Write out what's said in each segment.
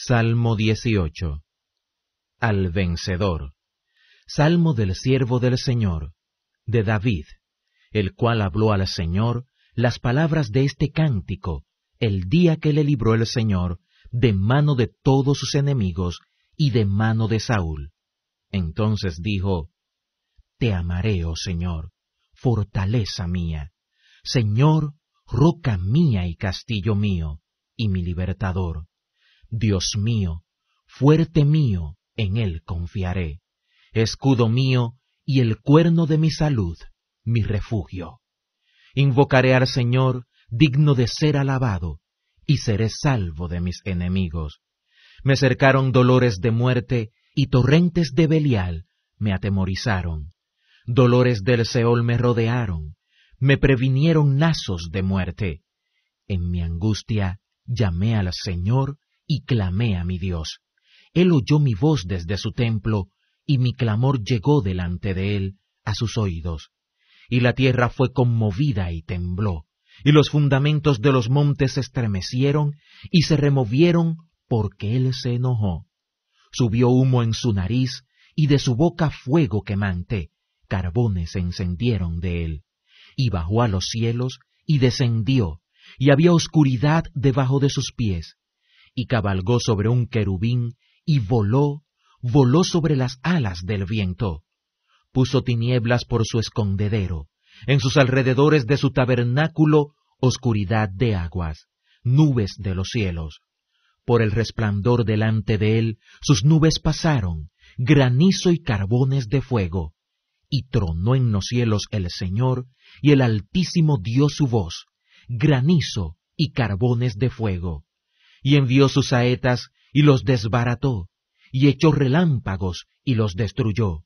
Salmo 18. Al vencedor. Salmo del siervo del Señor, de David, el cual habló al Señor las palabras de este cántico, el día que le libró el Señor de mano de todos sus enemigos y de mano de Saúl. Entonces dijo, Te amaré, oh Señor, fortaleza mía, Señor, roca mía y castillo mío, y mi libertador Dios mío, fuerte mío, en Él confiaré, escudo mío y el cuerno de mi salud, mi refugio. Invocaré al Señor, digno de ser alabado, y seré salvo de mis enemigos. Me cercaron dolores de muerte, y torrentes de Belial me atemorizaron. Dolores del Seol me rodearon, me previnieron nazos de muerte. En mi angustia llamé al Señor y clamé a mi Dios. Él oyó mi voz desde su templo, y mi clamor llegó delante de él, a sus oídos. Y la tierra fue conmovida y tembló, y los fundamentos de los montes se estremecieron y se removieron porque él se enojó. Subió humo en su nariz, y de su boca fuego quemante, carbones se encendieron de él. Y bajó a los cielos, y descendió, y había oscuridad debajo de sus pies, y cabalgó sobre un querubín y voló, voló sobre las alas del viento. Puso tinieblas por su escondedero, en sus alrededores de su tabernáculo oscuridad de aguas, nubes de los cielos. Por el resplandor delante de él sus nubes pasaron, granizo y carbones de fuego. Y tronó en los cielos el Señor, y el Altísimo dio su voz, granizo y carbones de fuego y envió sus saetas, y los desbarató, y echó relámpagos, y los destruyó.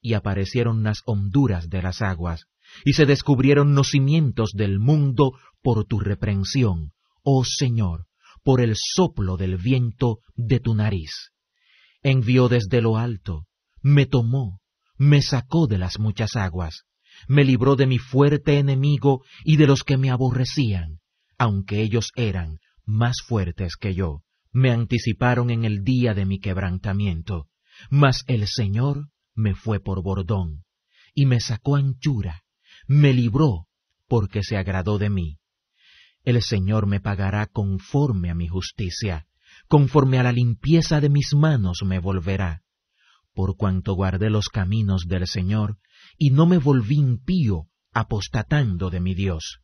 Y aparecieron las honduras de las aguas, y se descubrieron los cimientos del mundo por tu reprensión, oh Señor, por el soplo del viento de tu nariz. Envió desde lo alto, me tomó, me sacó de las muchas aguas, me libró de mi fuerte enemigo y de los que me aborrecían, aunque ellos eran más fuertes que yo, me anticiparon en el día de mi quebrantamiento, mas el Señor me fue por bordón, y me sacó anchura, me libró, porque se agradó de mí. El Señor me pagará conforme a mi justicia, conforme a la limpieza de mis manos me volverá. Por cuanto guardé los caminos del Señor, y no me volví impío, apostatando de mi Dios,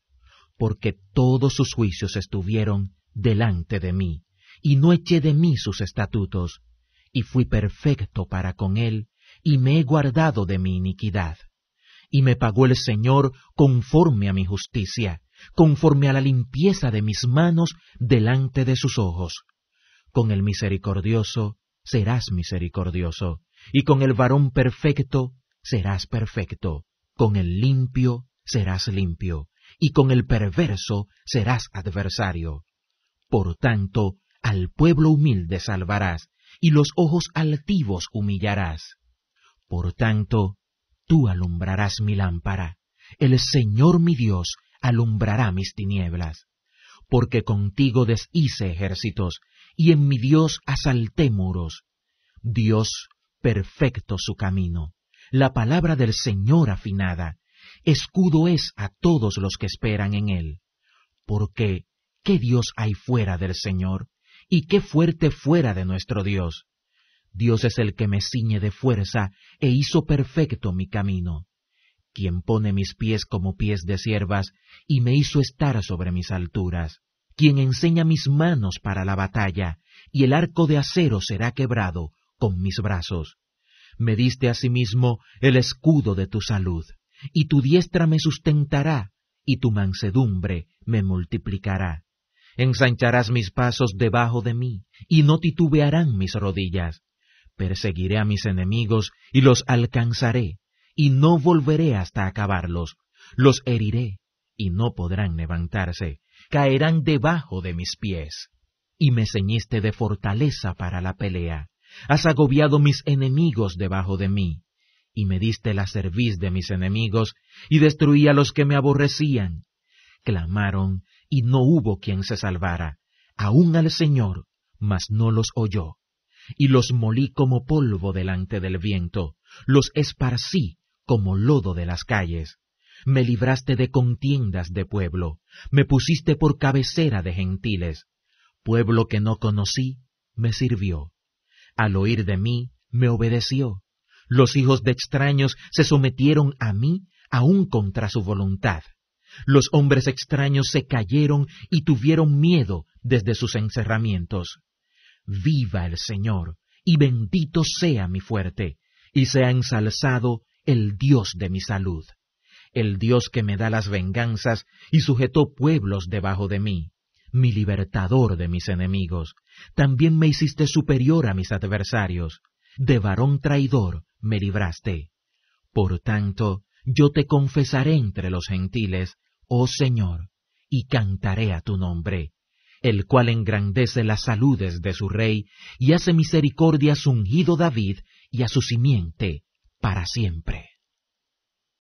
porque todos sus juicios estuvieron delante de mí, y no eché de mí sus estatutos, y fui perfecto para con él, y me he guardado de mi iniquidad. Y me pagó el Señor conforme a mi justicia, conforme a la limpieza de mis manos delante de sus ojos. Con el misericordioso serás misericordioso, y con el varón perfecto serás perfecto, con el limpio serás limpio, y con el perverso serás adversario. Por tanto, al pueblo humilde salvarás, y los ojos altivos humillarás. Por tanto, tú alumbrarás mi lámpara, el Señor mi Dios alumbrará mis tinieblas. Porque contigo deshice ejércitos, y en mi Dios asalté muros. Dios perfecto su camino, la palabra del Señor afinada, escudo es a todos los que esperan en él. Porque ¿Qué Dios hay fuera del Señor? ¿Y qué fuerte fuera de nuestro Dios? Dios es el que me ciñe de fuerza e hizo perfecto mi camino, quien pone mis pies como pies de siervas y me hizo estar sobre mis alturas, quien enseña mis manos para la batalla, y el arco de acero será quebrado con mis brazos. Me diste asimismo el escudo de tu salud, y tu diestra me sustentará, y tu mansedumbre me multiplicará ensancharás mis pasos debajo de mí, y no titubearán mis rodillas. Perseguiré a mis enemigos y los alcanzaré, y no volveré hasta acabarlos. Los heriré, y no podrán levantarse, caerán debajo de mis pies. Y me ceñiste de fortaleza para la pelea, has agobiado mis enemigos debajo de mí, y me diste la cerviz de mis enemigos, y destruí a los que me aborrecían. Clamaron, y no hubo quien se salvara, aun al Señor, mas no los oyó. Y los molí como polvo delante del viento, los esparcí como lodo de las calles. Me libraste de contiendas de pueblo, me pusiste por cabecera de gentiles. Pueblo que no conocí, me sirvió. Al oír de mí, me obedeció. Los hijos de extraños se sometieron a mí, aun contra su voluntad. Los hombres extraños se cayeron y tuvieron miedo desde sus encerramientos. Viva el Señor, y bendito sea mi fuerte, y sea ensalzado el Dios de mi salud, el Dios que me da las venganzas y sujetó pueblos debajo de mí, mi libertador de mis enemigos. También me hiciste superior a mis adversarios. De varón traidor me libraste. Por tanto, yo te confesaré entre los gentiles, oh Señor, y cantaré a tu nombre, el cual engrandece las saludes de su rey y hace misericordia a su ungido David y a su simiente para siempre.